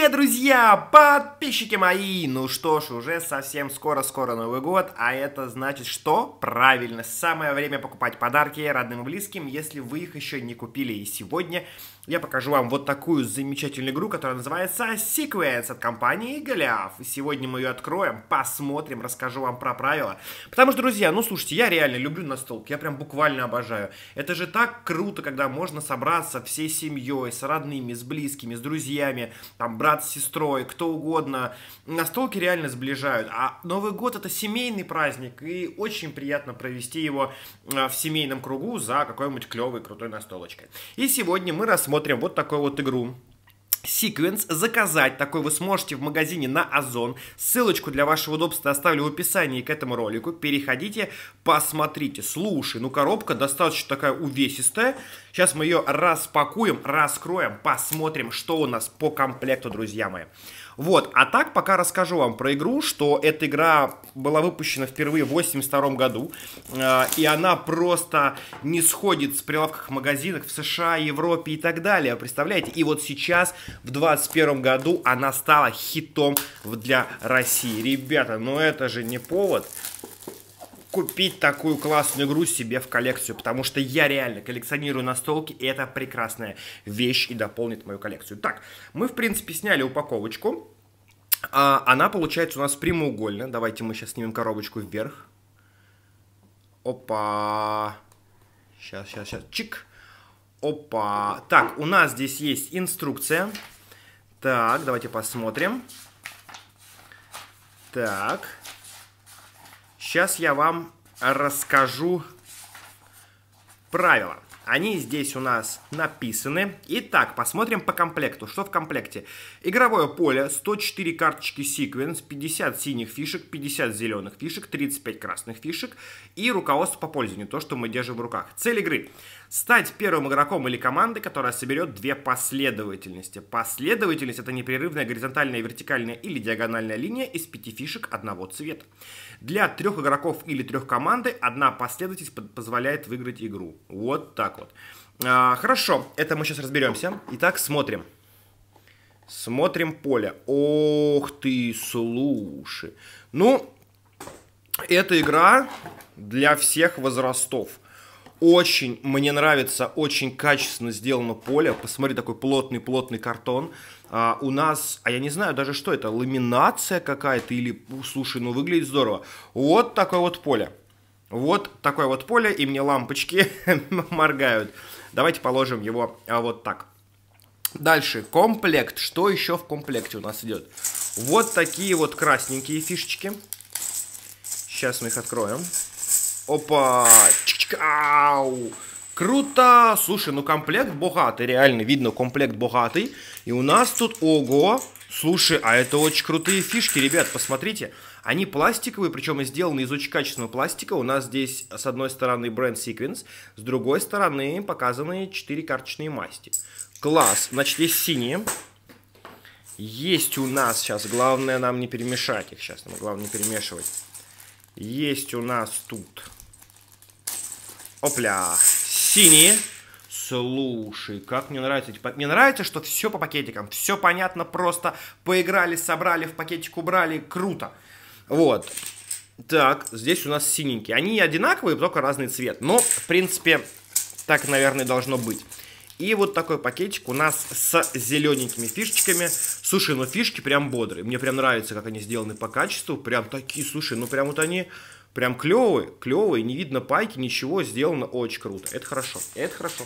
Привет, друзья, подписчики мои! Ну что ж, уже совсем скоро-скоро Новый год, а это значит, что? Правильно, самое время покупать подарки родным и близким, если вы их еще не купили. И сегодня я покажу вам вот такую замечательную игру, которая называется Sequence от компании Голиаф. Сегодня мы ее откроем, посмотрим, расскажу вам про правила. Потому что, друзья, ну слушайте, я реально люблю настолки, я прям буквально обожаю. Это же так круто, когда можно собраться всей семьей, с родными, с близкими, с друзьями, там, брат с сестрой, кто угодно. Настолки реально сближают. А Новый год это семейный праздник, и очень приятно провести его а, в семейном кругу за какой-нибудь клевой, крутой настолочкой. И сегодня мы рассмотрим смотрим вот такую вот игру. Sequence. Заказать такой вы сможете в магазине на Озон. Ссылочку для вашего удобства оставлю в описании к этому ролику. Переходите, посмотрите. Слушай, ну коробка достаточно такая увесистая. Сейчас мы ее распакуем, раскроем, посмотрим, что у нас по комплекту, друзья мои. Вот, а так пока расскажу вам про игру, что эта игра была выпущена впервые в 82 году, э, и она просто не сходит с прилавках магазинов в США, Европе и так далее, представляете? И вот сейчас, в 21 году, она стала хитом для России. Ребята, ну это же не повод купить такую классную игру себе в коллекцию, потому что я реально коллекционирую настолки, и это прекрасная вещь и дополнит мою коллекцию. Так, мы, в принципе, сняли упаковочку. А, она получается у нас прямоугольная. Давайте мы сейчас снимем коробочку вверх. Опа. Сейчас, сейчас, сейчас. Чик. Опа. Так, у нас здесь есть инструкция. Так, давайте посмотрим. Так. Сейчас я вам расскажу правила. Они здесь у нас написаны. Итак, посмотрим по комплекту. Что в комплекте? Игровое поле, 104 карточки секвенс, 50 синих фишек, 50 зеленых фишек, 35 красных фишек и руководство по пользованию, то, что мы держим в руках. Цель игры – стать первым игроком или командой, которая соберет две последовательности. Последовательность – это непрерывная горизонтальная, вертикальная или диагональная линия из пяти фишек одного цвета. Для трех игроков или трех команды одна последовательность позволяет выиграть игру. Вот так вот. А, хорошо, это мы сейчас разберемся. Итак, смотрим. Смотрим поле. Ох ты, слушай. Ну, эта игра для всех возрастов. Очень, мне нравится, очень качественно сделано поле. Посмотри, такой плотный-плотный картон а, у нас, а я не знаю даже что это, ламинация какая-то или, слушай, ну выглядит здорово. Вот такое вот поле. Вот такое вот поле, и мне лампочки моргают. Давайте положим его а, вот так. Дальше, комплект. Что еще в комплекте у нас идет? Вот такие вот красненькие фишечки. Сейчас мы их откроем. Опа! Чик -чик, ау! Круто! Слушай, ну комплект богатый, реально видно, комплект богатый. И у нас тут, ого, слушай, а это очень крутые фишки, ребят, посмотрите. Они пластиковые, причем сделаны из очень качественного пластика. У нас здесь с одной стороны бренд Sequence, с другой стороны показаны 4 карточные масти. Класс! Значит, есть синие. Есть у нас сейчас, главное нам не перемешать их сейчас, нам главное не перемешивать. Есть у нас тут. Опля! синие. Слушай, как мне нравится эти... Мне нравится, что все по пакетикам, все понятно, просто поиграли, собрали, в пакетик убрали, круто. Вот. Так, здесь у нас синенькие. Они одинаковые, только разный цвет. Но, в принципе, так, наверное, должно быть. И вот такой пакетик у нас с зелененькими фишечками. Слушай, ну фишки прям бодрые. Мне прям нравится, как они сделаны по качеству. Прям такие, слушай, ну прям вот они Прям клевые, клевые, не видно пайки, ничего, сделано очень круто. Это хорошо, это хорошо.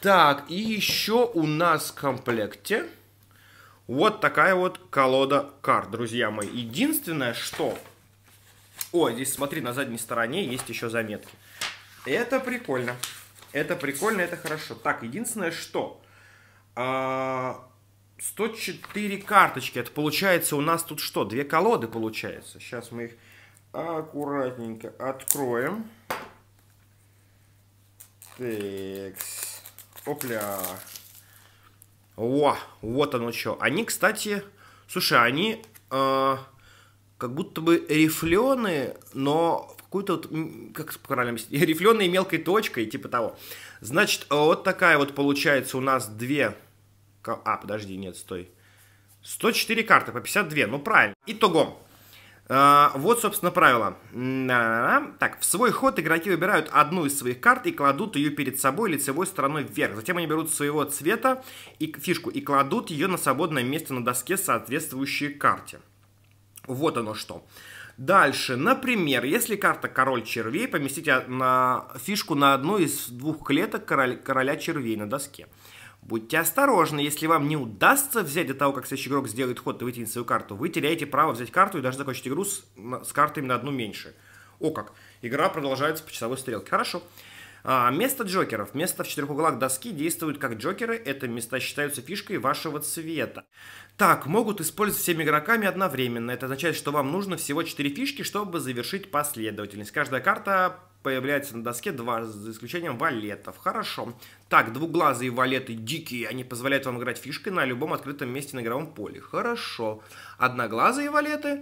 Так, и еще у нас в комплекте вот такая вот колода карт, друзья мои. Единственное, что... О, здесь смотри, на задней стороне есть еще заметки. Это прикольно. Это прикольно, это хорошо. Так, единственное, что... 104 а, карточки. Это получается у нас тут что? Две колоды получается. Сейчас мы их аккуратненько откроем. Так, опля. О, вот оно что. Они, кстати, слушай, они э, как будто бы рифленые, но в какую-то вот, как правильно рифленые мелкой точкой, типа того. Значит, а, вот такая вот получается у нас две... А, подожди, нет, стой. 104 карты по 52, ну правильно. Итого, а, вот, собственно, правило. Так, в свой ход игроки выбирают одну из своих карт и кладут ее перед собой лицевой стороной вверх. Затем они берут своего цвета и фишку и кладут ее на свободное место на доске, соответствующей карте. Вот оно что. Дальше, например, если карта король червей, поместите на фишку на одну из двух клеток короля, короля червей на доске. Будьте осторожны, если вам не удастся взять до того, как следующий игрок сделает ход и вытянет свою карту, вы теряете право взять карту и даже закончить игру с, с картами на одну меньше. О как, игра продолжается по часовой стрелке. Хорошо. А, место джокеров. Место в четырех углах доски действуют как джокеры. Это места считаются фишкой вашего цвета. Так, могут использовать всеми игроками одновременно. Это означает, что вам нужно всего 4 фишки, чтобы завершить последовательность. Каждая карта появляется на доске дважды, за исключением валетов. Хорошо. Так, двуглазые валеты дикие, они позволяют вам играть фишкой на любом открытом месте на игровом поле. Хорошо. Одноглазые валеты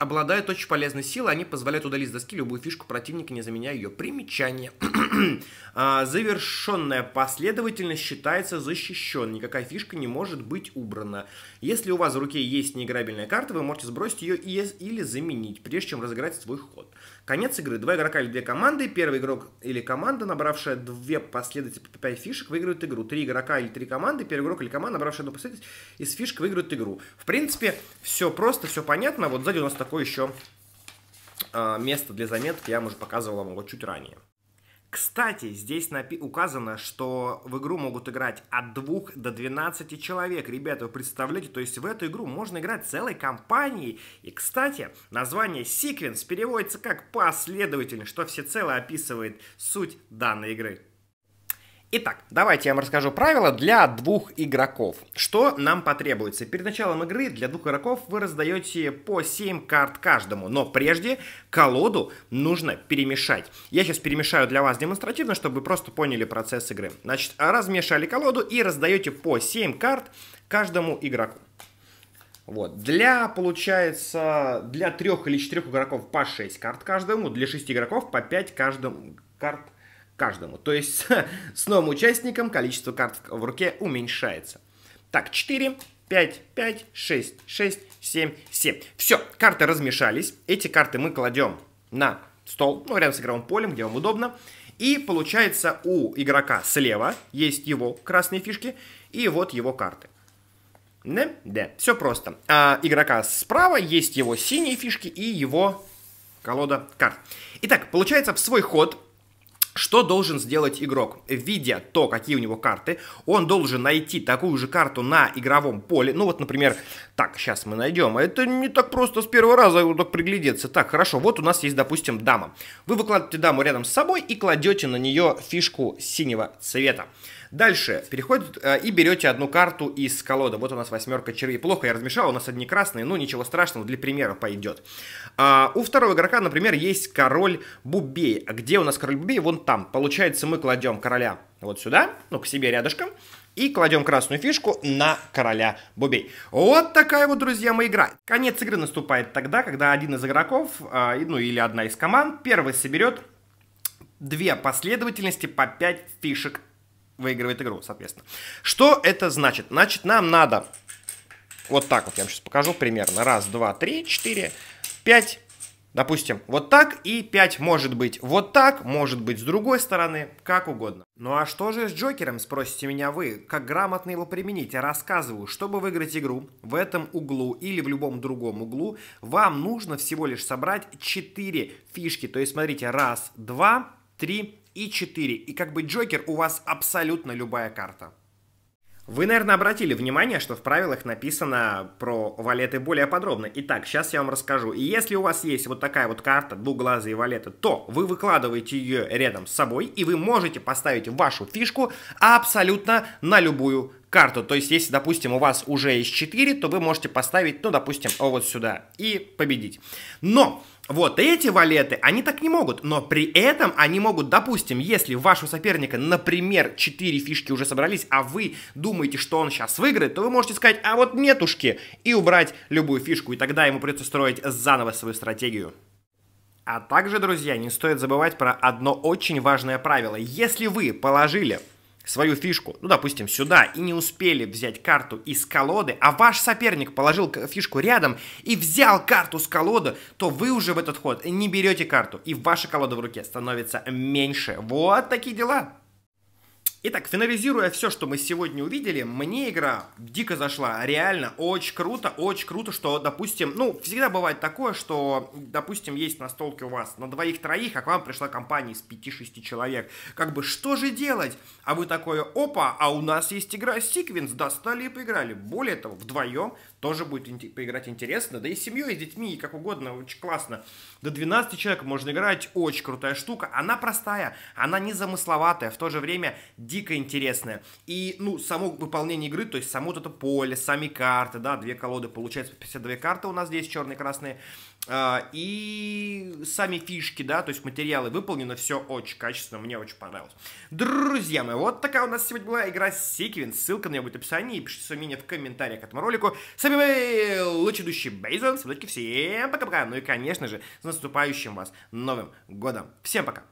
обладают очень полезной силой, они позволяют удалить с доски любую фишку противника, не заменяя ее. Примечание. А, Завершенная последовательность считается защищенной, никакая фишка не может быть убрана. Если у вас в руке есть неиграбельная карта, вы можете сбросить ее или заменить, прежде чем разыграть свой ход. Конец игры. Два игрока или две команды. Первый игрок или команда, набравшая две последовательности по 5 фишек, выигрывает игру. Три игрока или три команды. Первый игрок или команда, набравшая одну последовательность из фишек, выигрывает игру. В принципе, все просто, все понятно. Вот сзади у нас такой такое еще а, место для заметки я вам уже показывал вам его чуть ранее. Кстати, здесь напи указано, что в игру могут играть от 2 до 12 человек. Ребята, вы представляете, то есть в эту игру можно играть целой компанией. И, кстати, название «Секвенс» переводится как «последовательность», что всецело описывает суть данной игры. Итак, давайте я вам расскажу правила для двух игроков. Что нам потребуется? Перед началом игры для двух игроков вы раздаете по 7 карт каждому, но прежде колоду нужно перемешать. Я сейчас перемешаю для вас демонстративно, чтобы вы просто поняли процесс игры. Значит, размешали колоду и раздаете по 7 карт каждому игроку. Вот. Для, получается, для трех или четырех игроков по 6 карт каждому, для шести игроков по 5 каждому карт каждому каждому. То есть с новым участником количество карт в руке уменьшается. Так, 4, 5, 5, 6, 6, 7, 7. Все, карты размешались. Эти карты мы кладем на стол, ну, рядом с игровым полем, где вам удобно. И получается у игрока слева есть его красные фишки и вот его карты. Да, да, все просто. А игрока справа есть его синие фишки и его колода карт. Итак, получается в свой ход что должен сделать игрок? Видя то, какие у него карты, он должен найти такую же карту на игровом поле. Ну вот, например, так, сейчас мы найдем. А это не так просто с первого раза его так приглядеться. Так, хорошо, вот у нас есть, допустим, дама. Вы выкладываете даму рядом с собой и кладете на нее фишку синего цвета. Дальше переходит э, и берете одну карту из колоды. Вот у нас восьмерка червей. Плохо я размешал, у нас одни красные, ну ничего страшного, для примера пойдет. А, у второго игрока, например, есть король бубей. А где у нас король бубей? Вон там. Получается, мы кладем короля вот сюда, ну, к себе рядышком, и кладем красную фишку на короля бубей. Вот такая вот, друзья мои, игра. Конец игры наступает тогда, когда один из игроков, э, ну, или одна из команд, первый соберет две последовательности по 5 фишек выигрывает игру, соответственно. Что это значит? Значит, нам надо... Вот так вот я вам сейчас покажу примерно. Раз, два, три, четыре, пять. Допустим, вот так и 5 может быть вот так, может быть с другой стороны, как угодно. Ну а что же с Джокером, спросите меня вы? Как грамотно его применить? Я рассказываю, чтобы выиграть игру в этом углу или в любом другом углу, вам нужно всего лишь собрать 4 фишки. То есть смотрите, раз, два, три и 4. И как бы Джокер у вас абсолютно любая карта. Вы, наверное, обратили внимание, что в правилах написано про валеты более подробно. Итак, сейчас я вам расскажу. И если у вас есть вот такая вот карта, двуглазые валеты, то вы выкладываете ее рядом с собой, и вы можете поставить вашу фишку абсолютно на любую карту. То есть, если, допустим, у вас уже есть 4, то вы можете поставить, ну, допустим, вот сюда и победить. Но вот эти валеты, они так не могут, но при этом они могут, допустим, если у вашего соперника, например, 4 фишки уже собрались, а вы думаете, что он сейчас выиграет, то вы можете сказать, а вот нетушки, и убрать любую фишку, и тогда ему придется строить заново свою стратегию. А также, друзья, не стоит забывать про одно очень важное правило. Если вы положили свою фишку, ну, допустим, сюда, и не успели взять карту из колоды, а ваш соперник положил фишку рядом и взял карту с колоды, то вы уже в этот ход не берете карту, и ваша колода в руке становится меньше. Вот такие дела. Итак, финализируя все, что мы сегодня увидели, мне игра дико зашла, реально, очень круто, очень круто, что, допустим, ну, всегда бывает такое, что, допустим, есть на столке у вас на двоих-троих, а к вам пришла компания из 5-6 человек, как бы, что же делать? А вы такое, опа, а у нас есть игра Sequence, достали и поиграли. Более того, вдвоем тоже будет поиграть интересно. Да и с семьей, и с детьми, и как угодно, очень классно. До 12 человек можно играть, очень крутая штука. Она простая, она не замысловатая в то же время дико интересная. И, ну, само выполнение игры, то есть само вот это поле, сами карты, да, две колоды, получается 52 карты у нас здесь, черные-красные. А, и сами фишки, да, то есть материалы выполнено, все очень качественно, мне очень понравилось. Друзья мои, вот такая у нас сегодня была игра Sequence, ссылка на нее будет в описании, пишите свое мнение в комментариях к этому ролику. С вами был лучший идущий Бейзон. Всем пока-пока. Ну и, конечно же, с наступающим вас Новым Годом. Всем пока.